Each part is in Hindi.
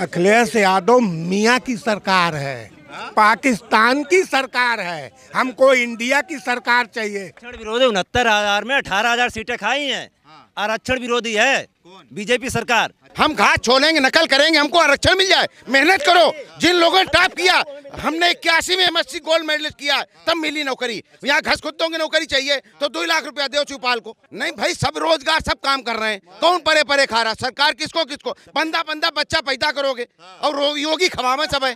अखिलेश यादव मियाँ की सरकार है पाकिस्तान की सरकार है हमको इंडिया की सरकार चाहिए विरोधी उनहत्तर हजार में अठारह हजार सीटें खाई हैं हाँ। आरक्षण विरोधी है बीजेपी सरकार हम घास छोड़ेंगे नकल करेंगे हमको आरक्षण मिल जाए मेहनत करो जिन लोगों ने टाप किया हमने इक्यासी में एमएससी गोल्ड मेडलिस्ट किया तब मिली नौकरी यहाँ घस खुदों की नौकरी चाहिए तो दो लाख रुपया दो चौपाल को नहीं भाई सब रोजगार सब काम कर रहे हैं कौन परे परे खा रहा सरकार किसको किसको बंदा बंदा बच्चा पैदा करोगे और योगी खवामा सब है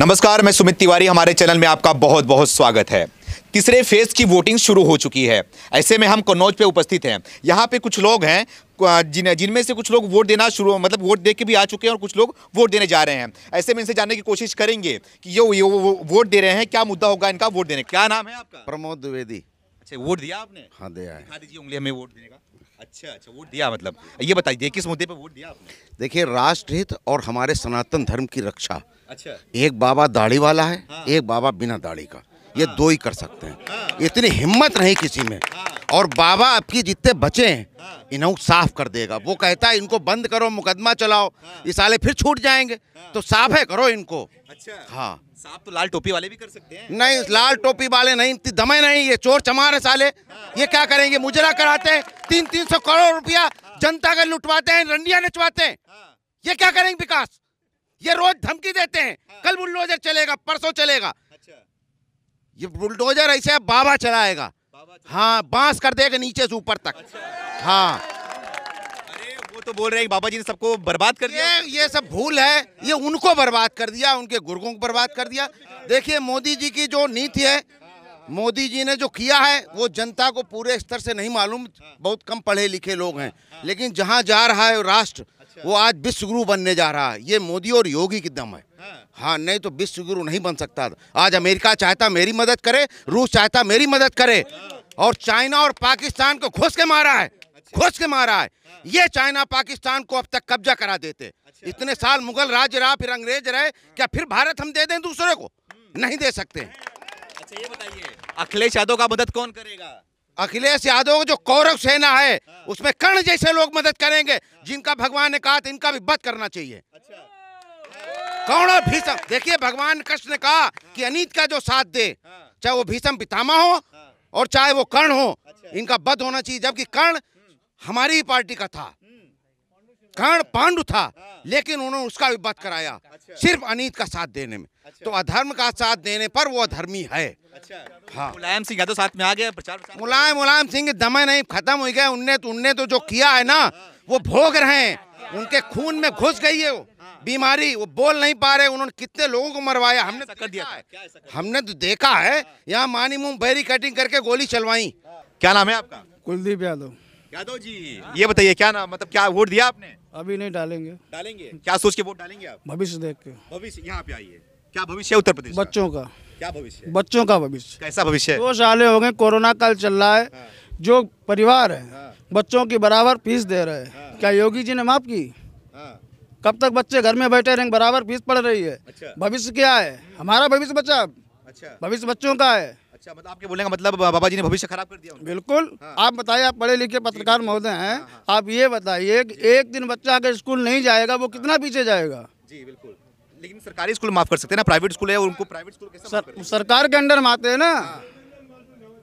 नमस्कार मैं सुमित तिवारी हमारे चैनल में आपका बहुत बहुत स्वागत है तीसरे फेज की वोटिंग शुरू हो चुकी है ऐसे में हम कन्नौज पे उपस्थित हैं यहाँ पे कुछ लोग हैं जिन जिनमें से कुछ लोग वोट देना शुरू मतलब वोट दे के भी आ चुके हैं और कुछ लोग वोट देने जा रहे हैं ऐसे में इनसे जानने की कोशिश करेंगे कि ये, ये वोट दे रहे हैं क्या मुद्दा होगा इनका वोट देने क्या नाम है आपका प्रमोद द्विवेदी अच्छा वोट दिया आपने हाँ दिया है दीजिए उंगली हमें वोट देने का अच्छा अच्छा वोट दिया मतलब ये बताइए किस मुद्दे पर वोट दिया आपने देखिए राष्ट्रहित और हमारे सनातन धर्म की रक्षा अच्छा एक बाबा दाढ़ी वाला है हाँ। एक बाबा बिना दाढ़ी का ये हाँ। दो ही कर सकते हैं हाँ। इतनी हिम्मत नहीं किसी में हाँ। और बाबा आपके जितने बचे हैं हाँ। इन्हों साफ कर देगा वो कहता है इनको बंद करो मुकदमा चलाओ ये हाँ। साले फिर छूट जाएंगे तो साफ है करो इनको अच्छा हाँ साफ तो लाल टोपी वाले भी कर सकते हैं नहीं लाल टोपी वाले नहीं दमे नहीं ये चोर चमार है साले ये क्या करेंगे मुजरा कराते हैं तीन तीन सौ करोड़ रुपया जनता का लुटवाते हैं रंडिया नचवाते हैं ये क्या करेंगे विकास ये रोज धमकी देते हैं हाँ। कल बुलडोजर चलेगा परसों चलेगा अच्छा ये बुलडोजर ऐसे बाबा चलाएगा हाँ बांस कर देगा नीचे से ऊपर तक अच्छा। हाँ वो तो बोल रहे हैं बाबा जी ने सबको बर्बाद कर दिया ये ये सब भूल है ये उनको बर्बाद कर दिया उनके गुर्गों को बर्बाद कर दिया देखिए मोदी जी की जो नीति है मोदी जी ने जो किया है वो जनता को पूरे स्तर से नहीं मालूम बहुत कम पढ़े लिखे लोग हैं लेकिन जहाँ जा रहा है राष्ट्र अच्छा। वो आज विश्वगुरु बनने जा रहा है ये मोदी और योगी की दम है हाँ।, हाँ नहीं तो विश्वगुरु नहीं बन सकता आज अमेरिका चाहता मेरी मदद करे रूस चाहता मेरी मदद करे हाँ। और चाइना और पाकिस्तान को घुस के मारा है अच्छा। घुस के मारा है हाँ। ये चाइना पाकिस्तान को अब तक कब्जा करा देते अच्छा। इतने साल मुगल राज्य रहा फिर अंग्रेज रहे क्या फिर भारत हम दे दें दूसरे को हम्म। नहीं दे सकते ये बताइए अखिलेश यादव का मदद कौन करेगा अखिलेश यादव जो कौरव सेना है हाँ। उसमें कर्ण जैसे लोग मदद करेंगे जिनका भगवान ने कहा था इनका भी वध करना चाहिए अच्छा कौन भीषम देखिए भगवान कृष्ण ने कहा हाँ। कि अनित का जो साथ दे हाँ। चाहे वो भीषम पितामा हो और चाहे वो कर्ण हो अच्छा। इनका बद होना चाहिए जबकि कर्ण हम्म। हमारी ही पार्टी का था हम्म। कर्ण पांडु था लेकिन उन्होंने उसका भी बद कराया अच्छा। सिर्फ अनित का साथ देने में अच्छा। तो अधर्म का साथ देने पर वो अधर्मी है अच्छा हाँ मुलायम सिंह यादव तो साथ में आ गया प्रचार मुलायम मुलायम सिंह दमा नहीं खत्म हो गया उनने तो उनने तो जो किया है ना वो भोग रहे हैं उनके खून में घुस गई है वो बीमारी वो बोल नहीं पा रहे उन्होंने कितने लोगों को मरवाया हमने तो कर दिया है हमने तो देखा है यहाँ मानी मुंह बैरी कटिंग करके गोली चलवाई क्या नाम है आपका कुलदीप यादव यादव जी ये बताइए क्या नाम मतलब क्या वोट दिया आपने अभी नहीं डालेंगे डालेंगे क्या सोच के वोट डालेंगे आप भविष्य देख के भविष्य यहाँ पे आइए क्या भविष्य उत्तर प्रदेश बच्चों का क्या भविष्य बच्चों का भविष्य कैसा भविष्य दो साल हो गए कोरोना काल चल रहा है हाँ। जो परिवार है हाँ। बच्चों की बराबर फीस दे रहे हैं हाँ। क्या योगी जी ने माफ की कब तक बच्चे घर में बैठे रहेंगे बराबर फीस पड़ रही है अच्छा। भविष्य क्या है हमारा भविष्य बचा अच्छा भविष्य बच्चों का है अच्छा मतलब आपके बोलेंगे मतलब बाबा जी ने भविष्य खराब कर दिया बिल्कुल हाँ। आप बताइए आप पढ़े लिखे पत्रकार महोदय हैं हाँ। आप ये बताइए एक दिन बच्चा अगर स्कूल नहीं जाएगा वो कितना पीछे जाएगा जी बिल्कुल लेकिन सरकारी स्कूल माफ कर सकते हैं ना प्राइवेट स्कूल है उनको प्राइवेट स्कूल कैसे सर, सरकार के अंडर में आते हैं ना हाँ।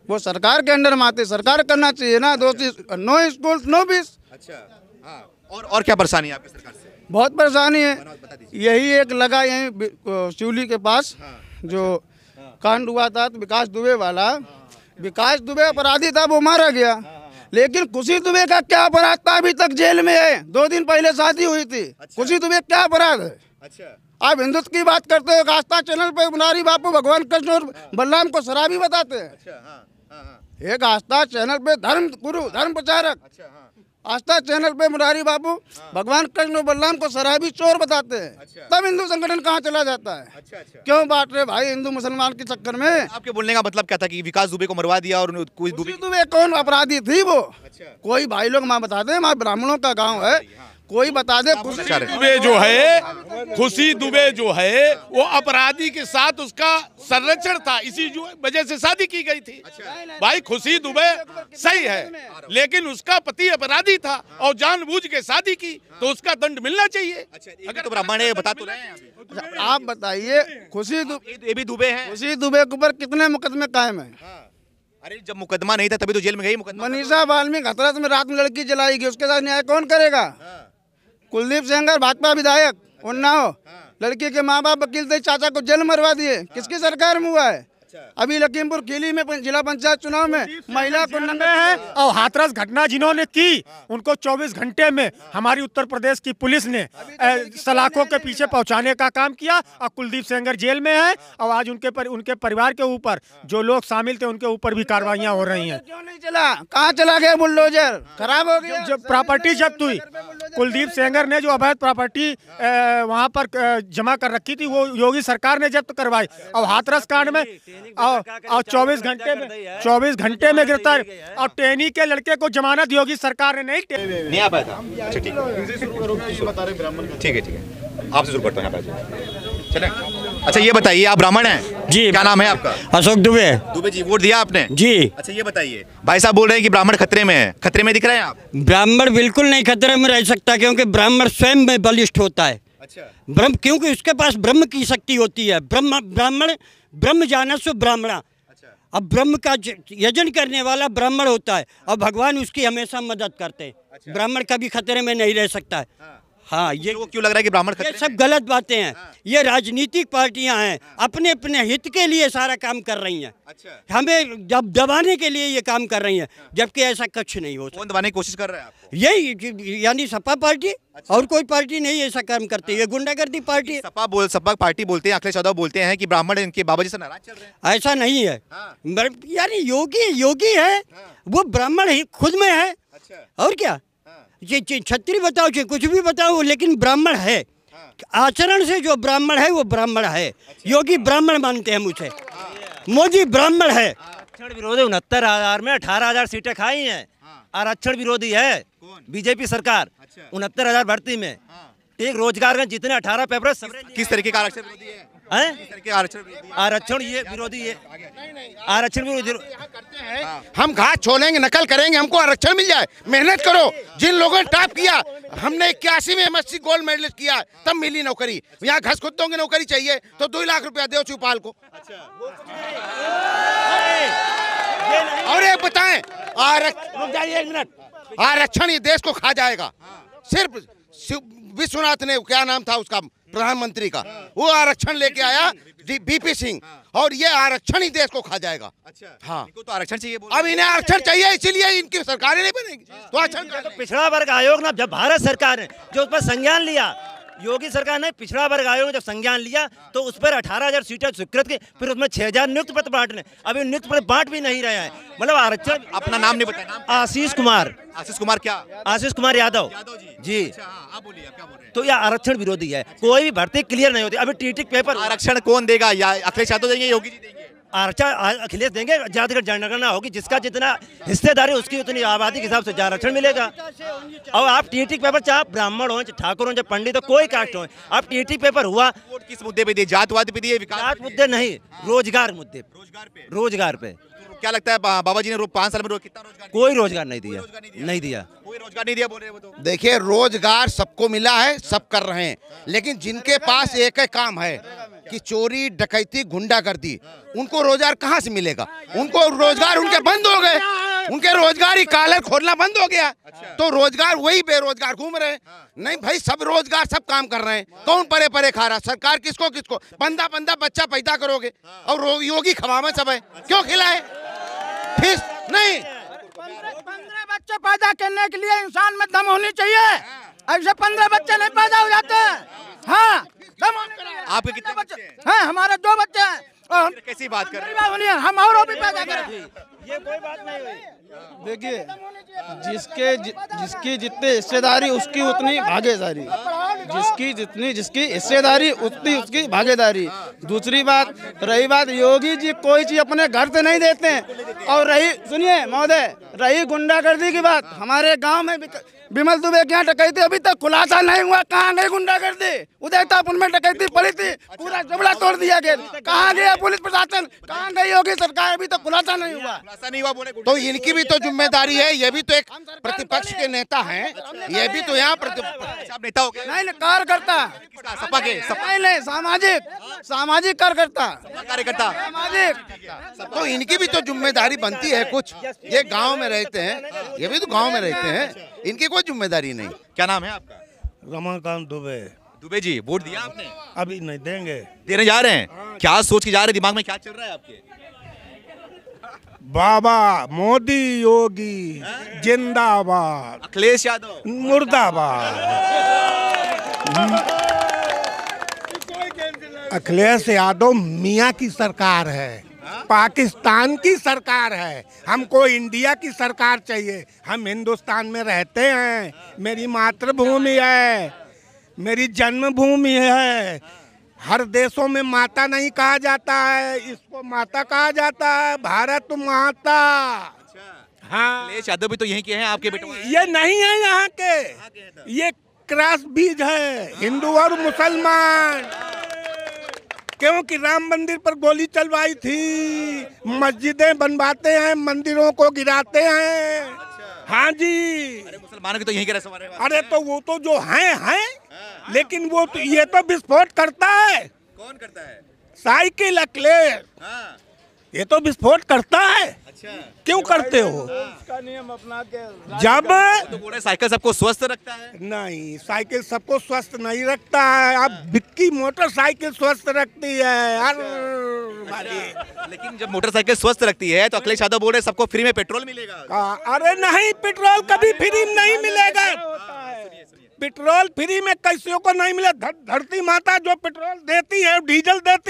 वो सरकार के अंडर में आते सरकार करना चाहिए ना दो नो स्कूल नो बीस अच्छा हाँ। और और क्या परेशानी है आपकी सरकार से बहुत परेशानी है यही एक लगा यही शिवली के पास हाँ। जो अच्छा। हाँ। कांड हुआ था तो विकास दुबे वाला विकास दुबे अपराधी था वो मारा गया लेकिन खुशी दुबे का क्या अपराध था अभी तक जेल में है दो दिन पहले शादी हुई थी खुशी अच्छा। दुबे क्या अपराध है अच्छा आप हिंदुत्व की बात करते हो आस्था चैनल पे मुनारी बापू भगवान कृष्ण और बलराम को शराबी बताते हैं अच्छा, हाँ, हाँ, हाँ। एक आस्था चैनल पे धर्म गुरु हाँ, धर्म प्रचारक अच्छा, हाँ। आस्था चैनल पे मुरारी बाबू हाँ। भगवान कृष्ण और बलराम को शराबी चोर बताते हैं अच्छा। तब हिंदू संगठन कहाँ चला जाता है अच्छा, अच्छा। क्यों बांट रहे भाई हिंदू मुसलमान के चक्कर में आपके बोलने का मतलब क्या था कि विकास दुबे को मरवा दिया और कोई दुबे दुबे कौन अपराधी थी वो अच्छा। कोई भाई लोग माँ बता दे माँ ब्राह्मणों का गाँव है हाँ। कोई बता दे मतलब जो है खुशी दुबे जो है वो अपराधी के साथ उसका संरक्षण था इसी वजह से शादी की गई थी अच्छा। भाई खुशी दुबे सही है लेकिन उसका पति अपराधी था और जानबूझ के शादी की तो उसका दंड मिलना चाहिए अगर अच्छा, तो ब्राह्मण बता तो रहे अच्छा, आप बताइए खुशी ये भी दुबे है खुशी दुबे के ऊपर कितने मुकदमे कायम है हाँ। अरे जब मुकदमा नहीं था तभी तो जेल में गई मुकदमा मनीषा वाल्मीकि हतरस में रात में लड़की जलाई गई उसके साथ न्याय कौन करेगा हाँ। कुलदीप सेंगर भाजपा विधायक उन्नाव हाँ। लड़की के माँ बाप वकील थे चाचा को जेल मरवा दिए हाँ। किसकी सरकार में हुआ है अभी लखीमपुर खीली में जिला पंचायत चुनाव में महिला को नंगे है और हाथरस घटना जिन्होंने की हाँ। उनको 24 घंटे में हमारी उत्तर प्रदेश की पुलिस ने तो सलाखों के पीछे पहुंचाने का काम किया और कुलदीप सेंगर जेल में है और आज उनके पर, उनके परिवार के ऊपर हाँ। जो लोग शामिल थे उनके ऊपर भी तो कार्रवाई हो रही है तो चला कहाँ चला गया बुल्डोजर खराब हो गया प्रॉपर्टी जब्त हुई कुलदीप सेंगर ने जो अवैध प्रॉपर्टी वहाँ पर जमा कर रखी थी वो योगी सरकार ने जब्त करवाई और हाथरस कांड में और चौबीस घंटे में चौबीस तो घंटे में गिरफ्तार और हाँ। टेनी के लड़के को जमानत योगी सरकार ने नहीं नहीं आ पाया था ठीक है ठीक है आपसे शुरू करता हूँ चले अच्छा ये बताइए आप ब्राह्मण हैं जी क्या नाम है आपका अशोक दुबे दुबे जी वोट दिया आपने जी अच्छा ये बताइए भाई साहब बोल रहे हैं कि ब्राह्मण खतरे में है खतरे में दिख रहे हैं आप ब्राह्मण बिल्कुल नहीं खतरे में रह सकता क्योंकि ब्राह्मण स्वयं में बलिष्ठ होता है अच्छा ब्रह्म क्योंकि उसके पास ब्रह्म की शक्ति होती है ब्रह्म ब्राह्मण ब्रह्म जाना सो ब्राह्मणा अच्छा। अब ब्रह्म का यजन करने वाला ब्राह्मण होता है और भगवान उसकी हमेशा मदद करते हैं अच्छा। ब्राह्मण कभी खतरे में नहीं रह सकता है हाँ। हाँ ये वो क्यों लग रहा है कि ब्राह्मण ये सब गलत बातें हैं हाँ। ये राजनीतिक पार्टियां हैं हाँ। अपने अपने हित के लिए सारा काम कर रही हैं अच्छा हमें जब दबाने के लिए ये काम कर रही हैं हाँ। जबकि ऐसा कुछ नहीं होता कौन दबाने की कोशिश कर रहा है यही यानी सपा पार्टी अच्छा। और कोई पार्टी नहीं ऐसा काम करती हाँ। ये गुंडागर्दी पार्टी सपा बोल सपा पार्टी बोलते हैं अखिलेश यादव बोलते हैं कि ब्राह्मण इनके बाबा जी से नाराज चल रहे हैं ऐसा नहीं है हाँ। यानी योगी योगी है हाँ। वो ब्राह्मण ही खुद में है अच्छा। और क्या ये छत्री बताओ चाहे कुछ भी बताओ लेकिन ब्राह्मण है हाँ। आचरण से जो ब्राह्मण है वो ब्राह्मण है अच्छा। योगी ब्राह्मण मानते हैं मुझे मोदी ब्राह्मण है हाँ। आरक्षण विरोधी उनहत्तर हजार में अठारह हजार सीटें खाई हैं हाँ। आरक्षण विरोधी है बीजेपी सरकार अच्छा। उनहत्तर हजार भर्ती में एक रोजगार में जितने अठारह पेपर किस तरीके का आरक्षण विरोधी है आरक्षण ये विरोधी ये आरक्षण विरोधी हाँ। हम घास छोड़ेंगे नकल करेंगे हमको आरक्षण मिल जाए मेहनत करो जिन लोगों ने टाप किया हमने इक्यासी में एमएससी गोल्ड मेडलिस्ट किया तब मिली नौकरी यहाँ घास खुद दोगे नौकरी चाहिए तो दो लाख रुपया दो चौपाल को अच्छा। और एक बताए एक मिनट आरक्षण ये देश को खा जाएगा हाँ। सिर्फ विश्वनाथ ने क्या नाम था उसका प्रधानमंत्री का वो आरक्षण लेके आया बीपी सिंह हाँ। और ये आरक्षण ही देश को खा जाएगा अच्छा हाँ तो आरक्षण चाहिए अब इन्हें आरक्षण चाहिए इसीलिए इनकी सरकारें नहीं बनेगी हाँ। तो आरक्षण तो पिछड़ा वर्ग आयोग ना जब भारत सरकार ने जो उस पर संज्ञान लिया योगी सरकार ने पिछड़ा वर्ग आयोग जब संज्ञान लिया तो उस पर अठारह हजार सीटें स्वीकृत की फिर उसमें छह हजार नियुक्त पत्र बांटने अभी नियुक्त पत्र बांट भी नहीं रहे हैं मतलब आरक्षण अपना नाम नहीं बताया आशीष कुमार आशीष कुमार क्या आशीष कुमार यादव जी तो यह आरक्षण विरोधी है कोई भी भर्ती क्लियर नहीं होती अभी टी पेपर आरक्षण कौन देगा या अखिलेश यादव देंगे योगी जी देंगे आरक्षण अखिलेश देंगे जातिगत जनगणना होगी जिसका जितना हिस्सेदारी उसकी उतनी आबादी के हिसाब से आरक्षण मिलेगा और आप टी टी पेपर चाहे ब्राह्मण हो चाहे ठाकुर हो चाहे पंडित हो कोई कास्ट हो आप टी टी पेपर हुआ किस मुद्दे पे दिए जातवाद पे दिए विकास मुद्दे नहीं रोजगार मुद्दे रोजगार पे रोजगार पे क्या लगता है बाबा जी ने पांच साल में रो, कितना रोजगार कोई रोजगार नहीं दिया नहीं दिया कोई रोजगार नहीं दिया बोल रहे वो तो देखिए रोजगार सबको मिला है सब कर रहे हैं लेकिन जिनके पास एक है काम है कि चोरी डकैती गुंडागर्दी उनको रोजगार कहाँ से मिलेगा उनको रोजगार उनके बंद हो गए उनके रोजगार ही कालर खोलना बंद हो गया अच्छा। तो रोजगार वही बेरोजगार घूम रहे हैं हाँ। नहीं भाई सब रोजगार सब काम कर रहे हैं कौन परे परे खा रहा सरकार किसको किसको बंदा बंदा बच्चा पैदा करोगे हाँ। और योगी खमामा सब है क्यों खिलाए फिर नहीं पंद्रह बच्चे पैदा करने के लिए इंसान में दम होनी चाहिए हाँ। ऐसे पंद्रह बच्चे नहीं पैदा हो जाते हैं हाँ आपके कितने बच्चे हैं हाँ, हमारे दो बच्चे हैं और हम कैसी बात कर रहे हैं हम और भी पैदा करें ये कोई बात नहीं हुई देखिए जिसके जिसकी जितनी हिस्सेदारी उसकी उतनी भागीदारी जिसकी जितनी जिसकी हिस्सेदारी उतनी उसकी भागीदारी दूसरी बात रही बात योगी जी कोई चीज अपने घर से नहीं देते हैं और रही सुनिए महोदय रही गुंडागर्दी की बात हमारे गांव में बिमल दुबे के यहाँ डकैती अभी तक खुलासा नहीं हुआ कहाँ गई गुंडागर्दी उदयतापुर उनमें डकैती पड़ी थी अच्छा। पूरा जबड़ा तोड़ दिया गया कहाँ गया पुलिस प्रशासन कहाँ गई होगी सरकार अभी तक खुलासा नहीं हुआ खुलासा नहीं हुआ तो इनकी भी तो जिम्मेदारी है ये भी तो एक प्रतिपक्ष के नेता है ये भी तो यहाँ नेता हो गया नहीं कार्यकर्ता सपा के नहीं सामाजिक सामाजिक कार्यकर्ता कार्यकर्ता सामाजिक तो इनकी भी तो जिम्मेदारी बनती है कुछ ये गाँव में रहते हैं ये भी तो गाँव में रहते हैं इनकी कोई जिम्मेदारी नहीं क्या नाम है आपका रमाकांत दुबे दुबे जी वोट दिया आपने अभी नहीं देंगे देने जा रहे हैं हाँ। क्या सोच के जा रहे दिमाग में क्या चल रहा है आपके बाबा मोदी योगी हाँ। जिंदाबाद अखिलेश यादव मुर्दाबाद अखिलेश यादव मियाँ की सरकार है पाकिस्तान की सरकार है हमको इंडिया की सरकार चाहिए हम हिंदुस्तान में रहते हैं मेरी मातृभूमि है मेरी जन्मभूमि है हर देशों में माता नहीं कहा जाता है इसको माता कहा जाता है भारत माता अच्छा। हाँ यादव भी तो यही के हैं आपके बेटे ये नहीं है यहाँ के तो। ये क्रॉस बीज है हिंदू और मुसलमान क्योंकि राम मंदिर पर गोली चलवाई थी मस्जिदें बनवाते हैं मंदिरों को गिराते हैं हाँ जी मुसलमान मुसलमानों तो यही रहे अरे तो वो तो जो हैं हैं हाँ। लेकिन वो तो ये तो विस्फोट करता है कौन करता है साइकिल अखिलेश हाँ। ये तो विस्फोट करता है अच्छा क्यों करते हो इसका तो नियम अपना के जब तो साइकिल सबको स्वस्थ रखता है नहीं साइकिल सबको स्वस्थ नहीं रखता है अब बिक्की हाँ। मोटरसाइकिल स्वस्थ रखती है यार अच्छा।, अच्छा। लेकिन जब मोटरसाइकिल स्वस्थ रखती है तो अखिलेश यादव बोल रहे सबको फ्री में पेट्रोल मिलेगा अरे नहीं पेट्रोल कभी फ्री तो नहीं मिलेगा हाँ, पेट्रोल फ्री में कैसियों को नहीं मिला धरती माता जो पेट्रोल देती है डीजल देती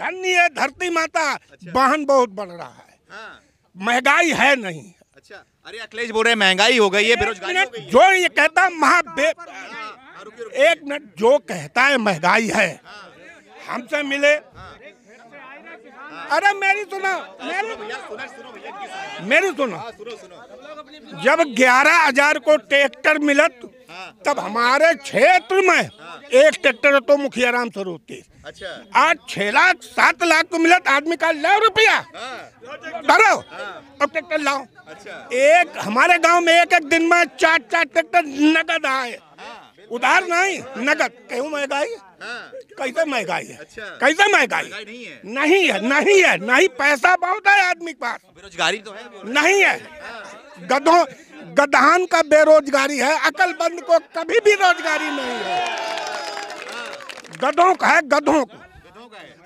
धन्य धरती माता अच्छा। वाहन बहुत बढ़ रहा है हाँ। महंगाई है नहीं अच्छा अरे अखिलेश बोल रहे महंगाई हो गई है बेरोजगारी जो ये कहता महा हाँ, हाँ, एक मिनट जो कहता है महंगाई है हाँ। हमसे मिले अरे मेरी सुनो मेरी मेरी सुनो जब ग्यारह हजार को ट्रैक्टर मिलत तो, तब हमारे क्षेत्र में एक ट्रैक्टर तो मुखिया राम स्वरूप की अच्छा। आज छह लाख सात लाख को मिलत तो आदमी का लाख रुपया करो अब ट्रैक्टर लाओ अच्छा। एक हमारे गांव में एक एक दिन में चार चार ट्रैक्टर नगद आए हाँ। उधार नहीं नगद कहूँ महंगाई हाँ। कैसे महंगाई है अच्छा। कैसे महंगाई नहीं है नहीं है नहीं है नहीं पैसा बहुत है आदमी के पास बेरोजगारी तो है नहीं है गधों गधान का बेरोजगारी है अकलबंद को कभी भी रोजगारी नहीं है गधों का है गधों को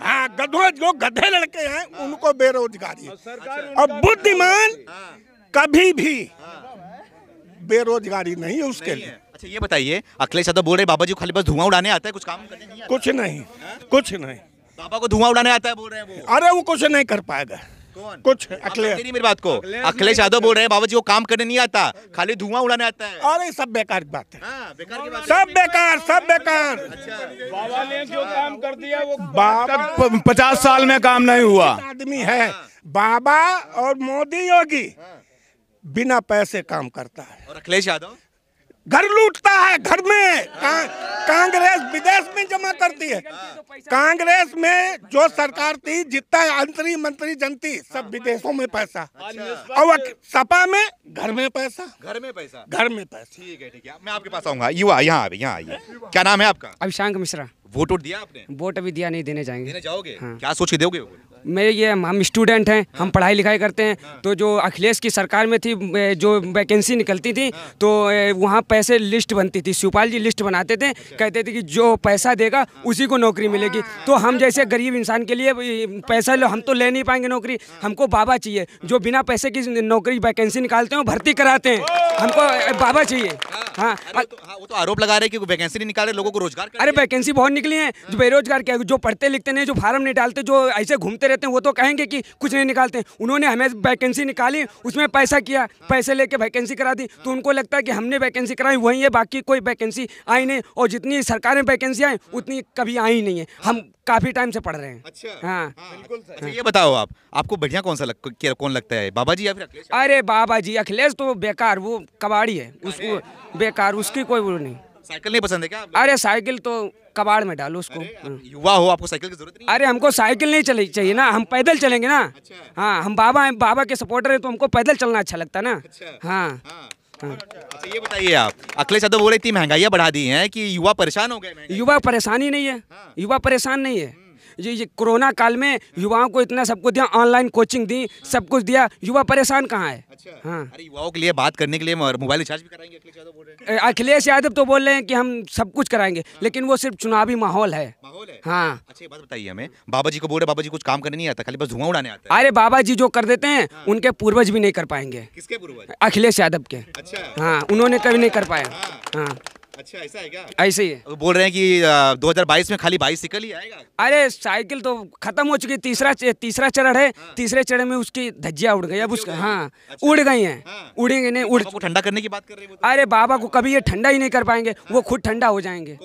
हाँ गधों जो गधे लड़के हैं उनको बेरोजगारी अच्छा। और बुद्धिमान कभी भी बेरोजगारी नहीं है उसके लिए अच्छा ये बताइए अखिलेश यादव बोल रहे बाबा जी खाली बस धुआं उड़ाने आता है कुछ काम करने नहीं कुछ नहीं हाँ? कुछ नहीं बाबा को धुआं उड़ाने आता है बोल रहे हैं वो अरे वो कुछ नहीं कर पाएगा कुछ अखिलेश मेरी बात को अखिलेश यादव बोल रहे हैं बाबा जी को काम करने नहीं आता खाली धुआं उड़ाने आता है अरे सब बेकार की बात है हाँ, सब बेकार सब बेकार अच्छा। बाबा ने जो काम कर दिया वो बाबा पचास साल में काम नहीं हुआ आदमी है बाबा और मोदी योगी हाँ। बिना पैसे काम करता है और अखिलेश यादव घर लूटता है घर में कांग्रेस विदेश में जमा करती है कांग्रेस में जो सरकार थी जितना अंतरी मंत्री जनती सब विदेशों में पैसा और सपा में घर में पैसा घर में पैसा घर में पैसा ठीक है ठीक है मैं आपके पास आऊंगा युवा यहाँ आइए यहाँ आइए क्या नाम है आपका अभिशांक मिश्रा वोट वोट दिया आपने वोट अभी दिया नहीं देने जाएंगे देने जाओगे हाँ। क्या सोच के दोगे मेरे ये हम स्टूडेंट हैं हाँ। हम पढ़ाई लिखाई करते हैं हाँ। तो जो अखिलेश की सरकार में थी जो वैकेंसी निकलती थी हाँ। तो वहाँ पैसे लिस्ट बनती थी शिवपाल जी लिस्ट बनाते थे कहते थे कि जो पैसा देगा उसी को नौकरी मिलेगी तो हम जैसे गरीब इंसान के लिए पैसा लो हम तो ले नहीं पाएंगे नौकरी हमको बाबा चाहिए जो बिना पैसे की नौकरी वैकेंसी निकालते हैं भर्ती कराते हैं हमको बाबा चाहिए हाँ, हाँ तो, हाँ वो तो आरोप लगा रहे कि वैकेंसी नहीं निकाल रहे लोगों को रोजगार अरे वैकेंसी बहुत निकली है जो बेरोजगार क्या जो पढ़ते लिखते नहीं जो फार्म नहीं डालते जो ऐसे घूमते रहते हैं वो तो कहेंगे कि कुछ नहीं निकालते उन्होंने हमें वैकेंसी निकाली उसमें पैसा किया पैसे लेके वैकेंसी करा दी तो उनको लगता है कि हमने वैकेंसी कराई वही है बाकी कोई वैकेंसी आई नहीं और जितनी सरकारें वैकेंसी आई उतनी कभी आई नहीं है हम काफी टाइम से पढ़ रहे हैं अच्छा हाँ, हाँ। अच्छा, ये बताओ आप आपको बढ़िया कौन सा कौन लगता है बाबा जी या फिर अरे बाबा जी अखिलेश तो बेकार वो कबाड़ी है उसको बेकार उसकी कोई वो नहीं साइकिल नहीं पसंद है क्या अरे साइकिल तो कबाड़ में डालो उसको युवा हो आपको साइकिल की जरूरत नहीं अरे हमको साइकिल नहीं चले चाहिए ना हम पैदल चलेंगे ना अच्छा। हाँ हम बाबा हैं बाबा के सपोर्टर हैं तो हमको पैदल चलना अच्छा लगता ना अच्छा। हाँ।, हाँ, अच्छा ये बताइए आप अखिलेश यादव बोले इतनी महंगाइयाँ बढ़ा दी हैं कि युवा परेशान हो गए युवा परेशानी नहीं है हाँ। युवा परेशान नहीं है हम्म। ये ये कोरोना काल में युवाओं को इतना सबको दिया ऑनलाइन कोचिंग दी सब कुछ दिया युवा परेशान कहाँ है अच्छा हाँ अरे युवाओं के लिए बात करने के लिए मोबाइल रिचार्ज भी कराएंगे अखिलेश यादव तो बोल रहे हैं कि हम सब कुछ कराएंगे हाँ। लेकिन वो सिर्फ चुनावी माहौल है हाँ अच्छा बात बताइए हमें बाबा जी को बोल रहे बाबा जी कुछ काम करने नहीं आता खाली बस धुआं उड़ाने आता अरे बाबा जी जो कर देते हैं हाँ। उनके पूर्वज भी नहीं कर पाएंगे किसके पूर्वज अखिलेश यादव के अच्छा हाँ उन्होंने कभी नहीं कर पाया हाँ, हाँ। अच्छा ऐसा है क्या ऐसे ही है बोल रहे हैं कि 2022 में खाली बाईस साइकिल ही आएगा अरे साइकिल तो खत्म हो चुकी तीसरा तीसरा चरण है हाँ। तीसरे चरण में उसकी धज्जिया उड़ गई अब उसका हाँ अच्छा। उड़ गई है हाँ। उड़ेंगे नहीं उड़ ठंडा करने की बात कर रहे हैं तो। अरे बाबा को कभी ये ठंडा ही नहीं कर पाएंगे हाँ। वो खुद ठंडा हो जाएंगे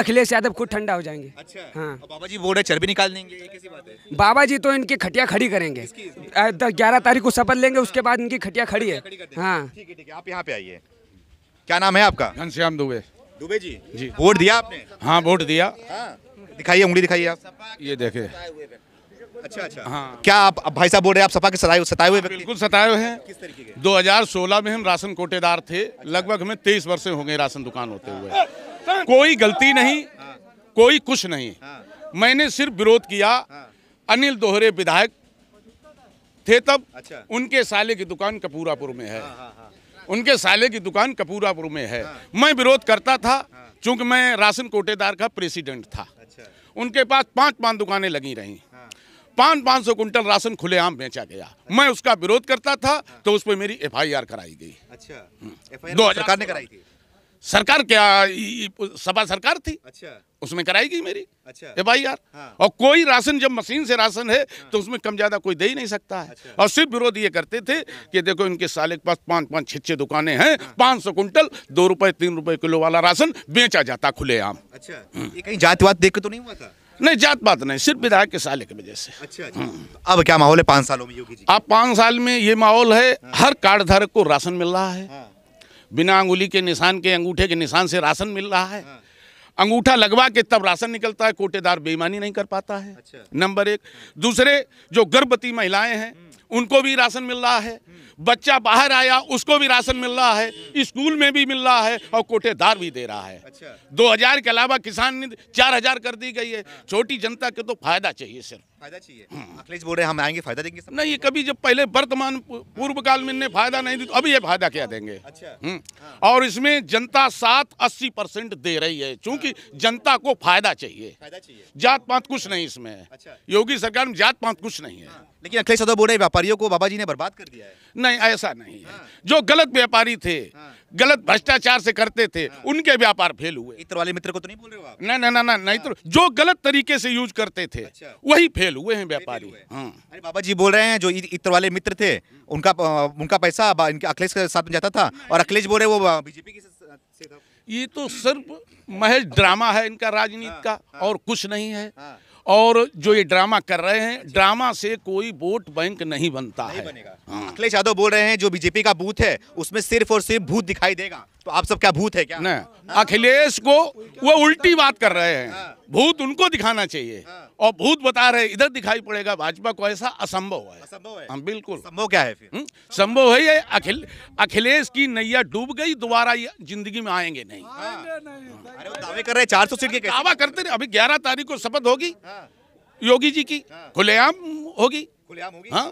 अखिलेश यादव खुद ठंडा हो जाएंगे अच्छा। हाँ बाबा जी बोल रहे चर्बी निकाल देंगे बाबा जी तो इनकी खटिया खड़ी करेंगे ग्यारह तारीख को शपथ लेंगे उसके बाद इनकी खटिया खड़ी है हाँ ठीक है ठीक है आप यहाँ पे आइए क्या नाम है आपका घनश्याम दुबे दुबे जी जी वोट दिया आपने हाँ वोट दिया हाँ। दिखाइए उंगली दिखाइए आप ये देखे अच्छा अच्छा हाँ क्या आप भाई साहब बोल रहे हैं आप सपा के सताए सताए हुए बिल्कुल सताए हुए हैं किस तरीके के 2016 में हम राशन कोटेदार थे अच्छा। लगभग हमें 23 वर्ष हो गए राशन दुकान होते हुए कोई गलती नहीं कोई कुछ नहीं हाँ। मैंने सिर्फ विरोध किया हाँ। अनिल दोहरे विधायक थे तब अच्छा। उनके साले की दुकान कपूरापुर में है हाँ, हाँ, उनके साले की दुकान कपूरापुर में है हाँ। मैं विरोध करता था हाँ। चूंकि मैं राशन कोटेदार का प्रेसिडेंट था अच्छा। उनके पास पाँच पाँच दुकानें लगी रही हाँ। पाँच पाँच सौ कुंटल राशन खुलेआम बेचा गया अच्छा। मैं उसका विरोध करता था तो उस पर मेरी एफ कराई गई अच्छा दो हम्म। तो हजार ने कराई थी सरकार क्या सभा सरकार थी अच्छा उसमें कराएगी मेरी अच्छा एफ आई आर हाँ। और कोई राशन जब मशीन से राशन है तो हाँ। तो उसमें कम ज्यादा कोई दे ही नहीं सकता है अच्छा। और सिर्फ विरोध ये करते थे हाँ। कि देखो इनके साले के पास पांच पांच छे छः दुकानें हैं हाँ। पांच सौ कुंटल दो रुपए तीन रुपए किलो वाला राशन बेचा जाता खुलेआम अच्छा हम्म। कहीं जात वात देख तो नहीं हुआ था नहीं जात बात नहीं सिर्फ विधायक के साले की वजह से अच्छा, अच्छा। हम्म। अब क्या माहौल है पांच सालों में योगी जी अब पाँच साल में ये माहौल है हाँ। हर कार्ड धारक को राशन मिल रहा है हाँ। बिना अंगुली के निशान के अंगूठे के निशान से राशन मिल रहा है अंगूठा लगवा के तब राशन निकलता है कोटेदार बेईमानी नहीं कर पाता है अच्छा। नंबर एक दूसरे जो गर्भवती महिलाएं हैं उनको भी राशन मिल रहा है बच्चा बाहर आया उसको भी राशन मिल रहा है स्कूल में भी मिल रहा है और कोटेदार भी दे रहा है अच्छा। दो हजार के अलावा किसान ने चार हजार कर दी गई है हाँ। छोटी जनता के तो फायदा चाहिए सिर्फ फायदा चाहिए हाँ। अखिलेश बोल रहे हम आएंगे फायदा देंगे नहीं ये कभी जब पहले वर्तमान पूर्व काल में फायदा नहीं दी तो अभी ये फायदा क्या देंगे अच्छा हम्म। हाँ। और इसमें जनता सात अस्सी परसेंट दे रही है चूंकि जनता को फायदा चाहिए जात पात कुछ नहीं इसमें अच्छा। योगी सरकार में जात पात कुछ नहीं है लेकिन अखिलेश यादव बोल रहे व्यापारियों को बाबा जी ने बर्बाद कर दिया है नहीं ऐसा नहीं है हाँ। जो गलत व्यापारी थे हाँ। गलत भ्रष्टाचार से करते थे हाँ। उनके व्यापार फेल हुए इतर वाले मित्र को तो नहीं बोल रहे हो आप नहीं नहीं नहीं नहीं तो हाँ। जो गलत तरीके से यूज करते थे अच्छा। वही फेल हुए हैं व्यापारी हाँ। बाबा जी बोल रहे हैं जो इतर वाले मित्र थे उनका उनका पैसा अखिलेश के साथ में जाता था और अखिलेश बोल रहे वो बीजेपी के ये तो सिर्फ महज ड्रामा है इनका राजनीति हाँ, का और कुछ नहीं है और जो ये ड्रामा कर रहे हैं ड्रामा से कोई वोट बैंक नहीं बनता नहीं है हाँ। अखिलेश यादव बोल रहे हैं जो बीजेपी का बूथ है उसमें सिर्फ और सिर्फ भूत दिखाई देगा तो आप सब क्या भूत है क्या ना अखिलेश को वो उल्टी बात कर रहे हैं हाँ। भूत उनको दिखाना चाहिए हाँ। और भूत बता रहे इधर दिखाई पड़ेगा भाजपा को ऐसा असंभव है हम हाँ, बिल्कुल संभव क्या है फिर हम्म, संभव है ये अखिल अखिलेश की नैया डूब गई दोबारा जिंदगी में आएंगे नहीं अरे दावे कर रहे चार सौ सीट के दावा करते रहे अभी ग्यारह तारीख को शपथ होगी योगी जी की खुलेआम होगी खुलेआम होगी हाँ